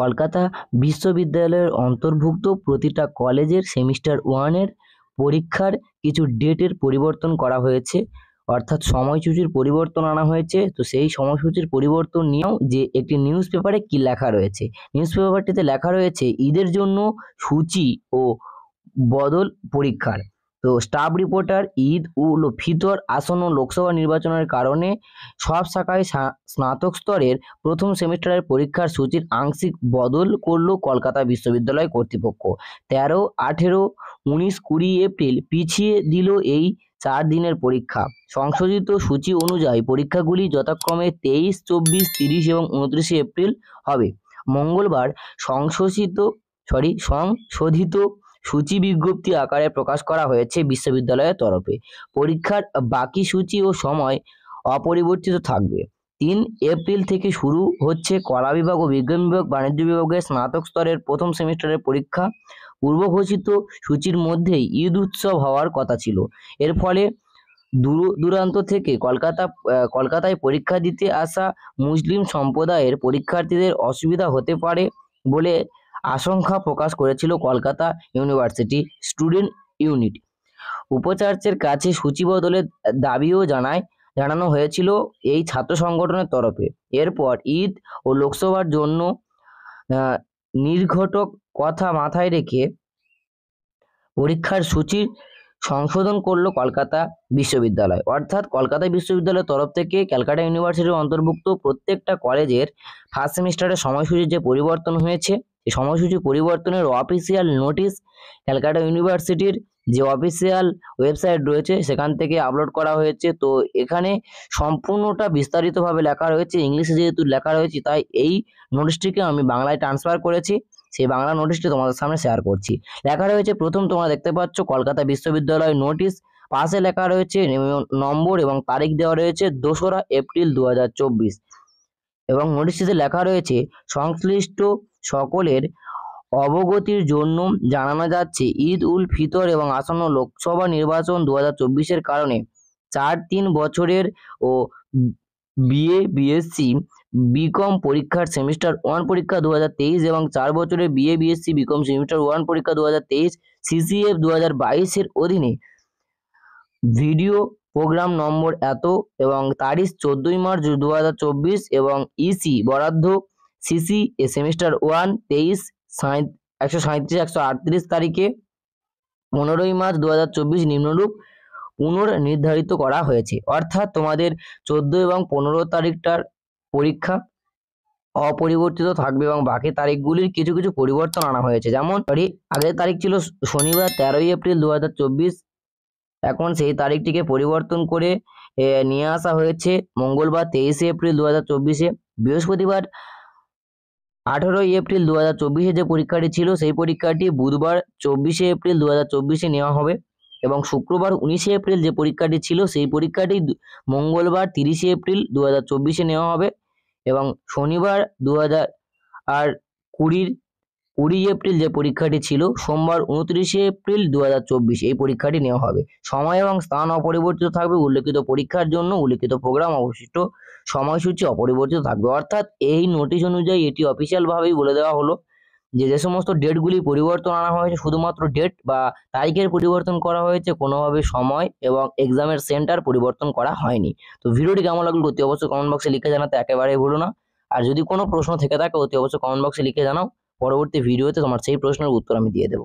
কলকাতা বিশ্ববিদ্যালয়ের অন্তর্ভুক্ত প্রতিটা কলেজের সেমিস্টার ওয়ানের পরীক্ষার কিছু ডেটের পরিবর্তন করা হয়েছে অর্থাৎ সময়সূচির পরিবর্তন আনা হয়েছে তো সেই সময়সূচির পরিবর্তন নিয়েও যে একটি নিউজ পেপারে কী লেখা রয়েছে নিউজ পেপারটিতে লেখা রয়েছে ঈদের জন্য সূচি ও বদল পরীক্ষার তো স্টাফ রিপোর্টার ঈদ উল ফিতর আসন্ন লোকসভা নির্বাচনের কারণে সব শাখায় স্নাতক স্তরের প্রথম সেমিস্টারের পরীক্ষার সূচির আংশিক বদল করল কলকাতা বিশ্ববিদ্যালয় কর্তৃপক্ষ তেরো আঠেরো উনিশ কুড়ি এপ্রিল পিছিয়ে দিল এই চার দিনের পরীক্ষা সংশোধিত সূচি অনুযায়ী পরীক্ষাগুলি যথাক্রমে তেইশ চব্বিশ তিরিশ এবং উনত্রিশে এপ্রিল হবে মঙ্গলবার সংশোধিত সরি সংশোধিত সূচি বিজ্ঞপ্তি আকারে প্রকাশ করা হয়েছে বিশ্ববিদ্যালয়ের তরফে পরীক্ষার বাকি সূচি ও সময় অপরিবর্তিত থাকবে তিন এপ্রিল থেকে শুরু হচ্ছে কলা বিভাগ ও বিজ্ঞান বিভাগ বাণিজ্য বিভাগের স্নাতক স্তরের প্রথম সেমিস্টারের পরীক্ষা পূর্বঘোষিত সূচির মধ্যেই ঈদ উৎসব হওয়ার কথা ছিল এর ফলে দূর দূরান্ত থেকে কলকাতা কলকাতায় পরীক্ষা দিতে আসা মুসলিম সম্প্রদায়ের পরীক্ষার্থীদের অসুবিধা হতে পারে বলে আশঙ্কা প্রকাশ করেছিল কলকাতা ইউনিভার্সিটি স্টুডেন্ট ইউনিট উপাচার্যের কাছে সূচিবদলের বদলের দাবিও জানায় জানানো হয়েছিল এই ছাত্র সংগঠনের তরফে এরপর ঈদ ও লোকসভার জন্য নির্ঘটক কথা মাথায় রেখে পরীক্ষার সূচির সংশোধন করলো কলকাতা বিশ্ববিদ্যালয় অর্থাৎ কলকাতা বিশ্ববিদ্যালয়ের তরফ থেকে ক্যালকাটা ইউনিভার্সিটির অন্তর্ভুক্ত প্রত্যেকটা কলেজের ফার্স্ট সেমিস্টারের সময়সূচির যে পরিবর্তন হয়েছে এই সময়সূচি পরিবর্তনের অফিসিয়াল নোটিশ ক্যালকাটা ইউনিভার্সিটির যে অফিসিয়াল ওয়েবসাইট রয়েছে সেখান থেকে আপলোড করা হয়েছে তো এখানে সম্পূর্ণটা বিস্তারিতভাবে লেখা রয়েছে ইংলিশে যেহেতু লেখা রয়েছে তাই এই নোটিশটিকে আমি বাংলায় ট্রান্সফার করেছি সেই বাংলা নোটিশটি তোমাদের সামনে শেয়ার করছি লেখা রয়েছে প্রথম তোমরা দেখতে পাচ্ছ কলকাতা বিশ্ববিদ্যালয় নোটিশ পাশে লেখা রয়েছে নম্বর এবং তারিখ দেওয়া রয়েছে দোসরা এপ্রিল দু এবং নোটিশটিতে লেখা রয়েছে সংশ্লিষ্ট সকলের অবগতির জন্য জানানো যাচ্ছে ঈদ উল ফিতর এবং আসন্ন লোকসভা নির্বাচন দু হাজার কারণে চার তিন বছরের ও বিএ বিএসসি বিকম পরীক্ষার সেমিস্টার ওয়ান পরীক্ষা দু এবং চার বছরের BA BSc BCom semester one পরীক্ষা দু হাজার তেইশ সিসিএফ দু হাজার বাইশের অধীনে ভিডিও প্রোগ্রাম নম্বর এত এবং তারিখ চোদ্দোই মার্চ দু এবং ইসি বরাদ্দ সিসি এ সেমিস্টার ওয়ান তেইশ একশো সাঁত্রিশ একশো আটত্রিশ তারিখে পনেরোই মার্চ দু হাজার চব্বিশ নিম্নরূপ পুনর্নির্ধারিত করা হয়েছে অর্থাৎ তোমাদের চোদ্দ এবং পনেরো তারিখটার পরীক্ষা অপরিবর্তিত থাকবে এবং বাকি তারিখগুলির কিছু কিছু পরিবর্তন আনা হয়েছে যেমন সরি আগের তারিখ ছিল শনিবার তেরোই এপ্রিল দু এখন সেই তারিখটিকে পরিবর্তন করে নিয়ে আসা হয়েছে মঙ্গলবার তেইশে এপ্রিল দু হাজার চব্বিশে বৃহস্পতিবার আঠেরোই এপ্রিল দু হাজার চব্বিশে যে পরীক্ষাটি ছিল সেই পরীক্ষাটি বুধবার চব্বিশে এপ্রিল দু হাজার চব্বিশে নেওয়া হবে এবং শুক্রবার উনিশে এপ্রিল যে পরীক্ষাটি ছিল সেই পরীক্ষাটি মঙ্গলবার তিরিশে এপ্রিল দু হাজার চব্বিশে নেওয়া হবে এবং শনিবার দু হাজার আর কুড়ির কুড়ি এপ্রিল যে পরীক্ষাটি ছিল সোমবার উনত্রিশে এপ্রিল দু এই পরীক্ষাটি নেওয়া হবে সময় এবং স্থান অপরিবর্তিত থাকবে উল্লেখিত পরীক্ষার জন্য উল্লেখিত প্রোগ্রাম অবশিষ্ট সময়সূচি অপরিবর্তিত থাকবে অর্থাৎ এই নোটিশ অনুযায়ী এটি অফিসিয়ালভাবেই বলে দেওয়া হলো যে যে সমস্ত ডেটগুলি পরিবর্তন আনা হয়েছে শুধুমাত্র ডেট বা তারিখের পরিবর্তন করা হয়েছে কোনোভাবে সময় এবং এক্সামের সেন্টার পরিবর্তন করা হয়নি তো ভিডিওটি কেমন লাগলো অতি অবশ্যই কমেন্ট বক্সে লিখে জানাতে একেবারেই ভুলো না আর যদি কোনো প্রশ্ন থেকে থাকে অতি অবশ্যই কমেন্ট বক্সে লিখে জানাও পরবর্তী ভিডিওতে তোমার সেই প্রশ্নের উত্তর আমি দিয়ে দেবো